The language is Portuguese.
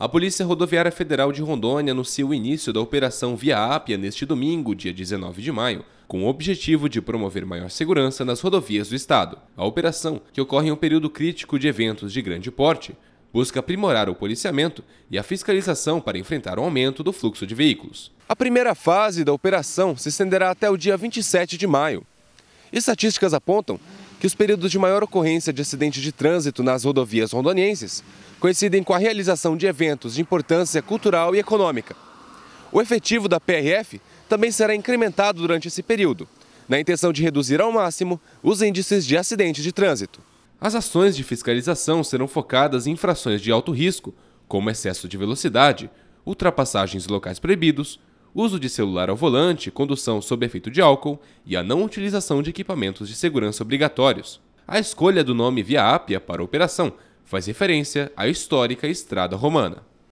A Polícia Rodoviária Federal de Rondônia anuncia o início da Operação Via Ápia neste domingo, dia 19 de maio, com o objetivo de promover maior segurança nas rodovias do estado. A operação, que ocorre em um período crítico de eventos de grande porte, busca aprimorar o policiamento e a fiscalização para enfrentar o aumento do fluxo de veículos. A primeira fase da operação se estenderá até o dia 27 de maio. Estatísticas apontam que os períodos de maior ocorrência de acidentes de trânsito nas rodovias rondonienses coincidem com a realização de eventos de importância cultural e econômica. O efetivo da PRF também será incrementado durante esse período, na intenção de reduzir ao máximo os índices de acidentes de trânsito. As ações de fiscalização serão focadas em infrações de alto risco, como excesso de velocidade, ultrapassagens em locais proibidos, uso de celular ao volante, condução sob efeito de álcool e a não utilização de equipamentos de segurança obrigatórios. A escolha do nome Via Ápia para a operação faz referência à histórica estrada romana.